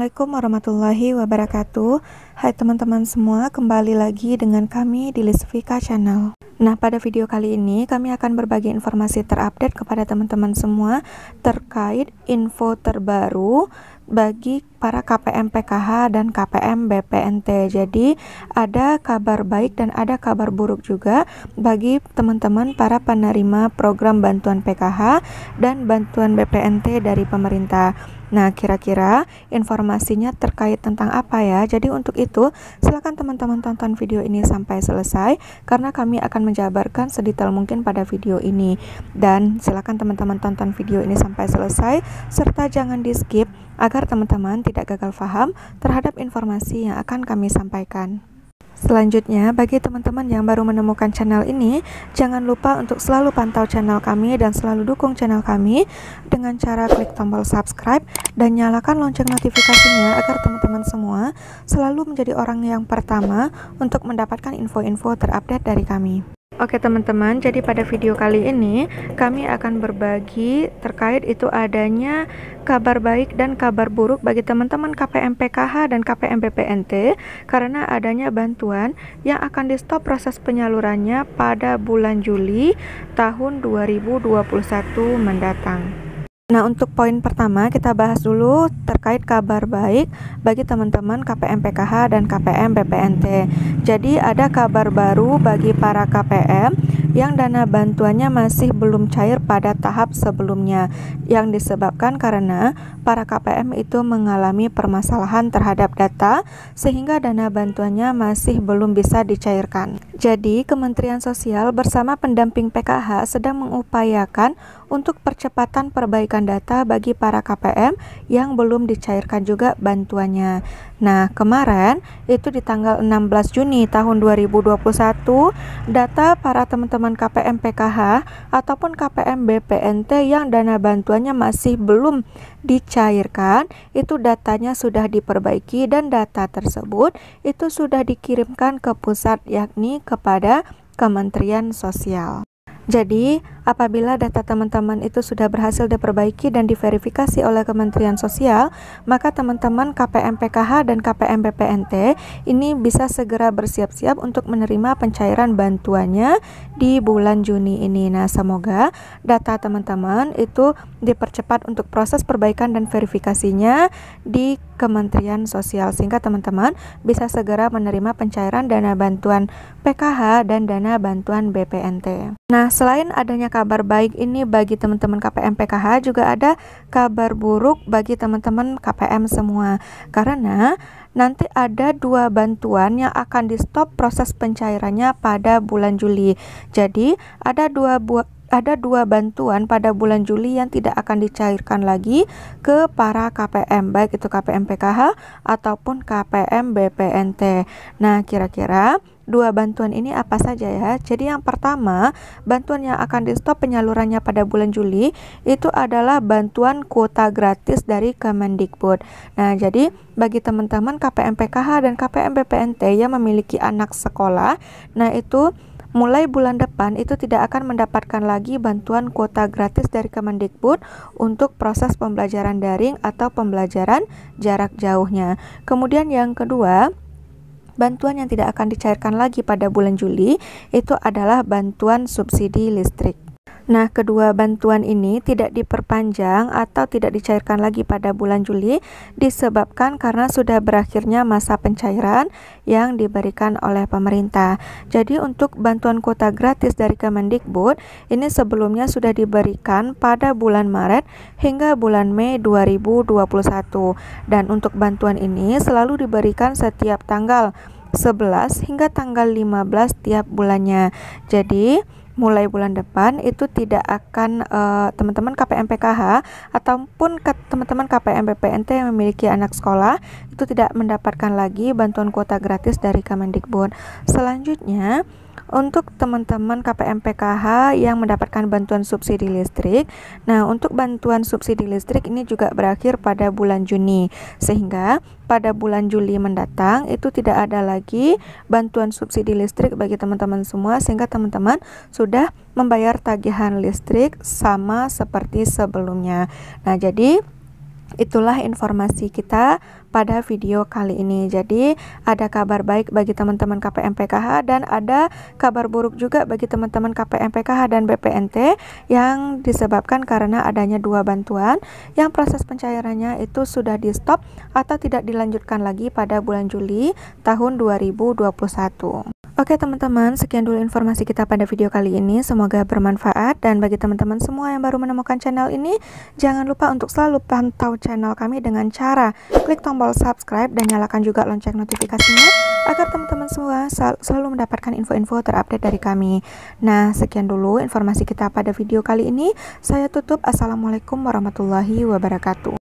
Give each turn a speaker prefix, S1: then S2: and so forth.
S1: Assalamualaikum warahmatullahi wabarakatuh Hai teman-teman semua, kembali lagi dengan kami di Lisvika Channel Nah, pada video kali ini kami akan berbagi informasi terupdate kepada teman-teman semua terkait info terbaru bagi para KPM PKH dan KPM BPNT. Jadi, ada kabar baik dan ada kabar buruk juga bagi teman-teman para penerima program bantuan PKH dan bantuan BPNT dari pemerintah. Nah, kira-kira informasinya terkait tentang apa ya? Jadi untuk itu, silakan teman-teman tonton video ini sampai selesai karena kami akan menjabarkan sedetail mungkin pada video ini. Dan silakan teman-teman tonton video ini sampai selesai serta jangan di-skip agar teman-teman tidak gagal paham terhadap informasi yang akan kami sampaikan. Selanjutnya, bagi teman-teman yang baru menemukan channel ini, jangan lupa untuk selalu pantau channel kami dan selalu dukung channel kami dengan cara klik tombol subscribe dan nyalakan lonceng notifikasinya agar teman-teman semua selalu menjadi orang yang pertama untuk mendapatkan info-info terupdate dari kami. Oke teman-teman, jadi pada video kali ini kami akan berbagi terkait itu adanya kabar baik dan kabar buruk bagi teman-teman KPM PKH dan KPM BPNT karena adanya bantuan yang akan di stop proses penyalurannya pada bulan Juli tahun 2021 mendatang. Nah, untuk poin pertama kita bahas dulu terkait kabar baik bagi teman-teman KPM PKH dan KPM BPNT. Jadi ada kabar baru bagi para KPM yang dana bantuannya masih belum cair pada tahap sebelumnya yang disebabkan karena para KPM itu mengalami permasalahan terhadap data sehingga dana bantuannya masih belum bisa dicairkan. Jadi, Kementerian Sosial bersama pendamping PKH sedang mengupayakan untuk percepatan perbaikan data bagi para KPM yang belum dicairkan juga bantuannya. Nah, kemarin itu di tanggal 16 Juni tahun 2021, data para teman-teman KPM PKH ataupun KPM BPNT yang dana bantuannya masih belum dicairkan, itu datanya sudah diperbaiki dan data tersebut itu sudah dikirimkan ke pusat yakni kepada Kementerian Sosial. Jadi, Apabila data teman-teman itu sudah berhasil diperbaiki dan diverifikasi oleh Kementerian Sosial, maka teman-teman KPM PKH dan KPM BPNT ini bisa segera bersiap-siap untuk menerima pencairan bantuannya di bulan Juni ini. Nah, semoga data teman-teman itu dipercepat untuk proses perbaikan dan verifikasinya di Kementerian Sosial sehingga teman-teman bisa segera menerima pencairan dana bantuan PKH dan dana bantuan BPNT. Nah, selain adanya kabar baik ini bagi teman-teman KPM PKH juga ada kabar buruk bagi teman-teman KPM semua karena nanti ada dua bantuan yang akan di stop proses pencairannya pada bulan Juli. Jadi ada dua buah ada dua bantuan pada bulan Juli yang tidak akan dicairkan lagi ke para KPM baik itu KPM PKH ataupun KPM BPNT. Nah, kira-kira dua bantuan ini apa saja ya. Jadi yang pertama, bantuan yang akan di stop penyalurannya pada bulan Juli itu adalah bantuan kuota gratis dari Kemendikbud. Nah, jadi bagi teman-teman KPM PKH dan KPM BPNT yang memiliki anak sekolah, nah itu mulai bulan depan itu tidak akan mendapatkan lagi bantuan kuota gratis dari Kemendikbud untuk proses pembelajaran daring atau pembelajaran jarak jauhnya. Kemudian yang kedua, bantuan yang tidak akan dicairkan lagi pada bulan Juli itu adalah bantuan subsidi listrik. Nah, kedua bantuan ini tidak diperpanjang atau tidak dicairkan lagi pada bulan Juli disebabkan karena sudah berakhirnya masa pencairan yang diberikan oleh pemerintah. Jadi untuk bantuan kuota gratis dari Kemendikbud ini sebelumnya sudah diberikan pada bulan Maret hingga bulan Mei 2021 dan untuk bantuan ini selalu diberikan setiap tanggal 11 hingga tanggal 15 tiap bulannya. Jadi, mulai bulan depan itu tidak akan eh, teman-teman uh, teman KPMPKH ataupun teman-teman KPMPPNT yang memiliki anak sekolah itu tidak mendapatkan lagi bantuan kuota gratis dari Kemendikbud. Selanjutnya, untuk teman-teman KPM PKH yang mendapatkan bantuan subsidi listrik, nah untuk bantuan subsidi listrik ini juga berakhir pada bulan Juni, sehingga pada bulan Juli mendatang itu tidak ada lagi bantuan subsidi listrik bagi teman-teman semua, sehingga teman-teman sudah membayar tagihan listrik sama seperti sebelumnya. Nah jadi itulah informasi kita pada video kali ini. Jadi, ada kabar baik bagi teman-teman KPM PKH dan ada kabar buruk juga bagi teman-teman KPM PKH dan BPNT yang disebabkan karena adanya dua bantuan yang proses pencairannya itu sudah di stop atau tidak dilanjutkan lagi pada bulan Juli tahun 2021. Oke teman-teman, sekian dulu informasi kita pada video kali ini. Semoga bermanfaat dan bagi teman-teman semua yang baru menemukan channel ini, jangan lupa untuk selalu pantau channel kami dengan cara klik tombol subscribe dan nyalakan juga lonceng notifikasinya agar teman-teman semua sel selalu mendapatkan info-info terupdate dari kami. Nah, sekian dulu informasi kita pada video kali ini. Saya tutup. Assalamualaikum warahmatullahi wabarakatuh.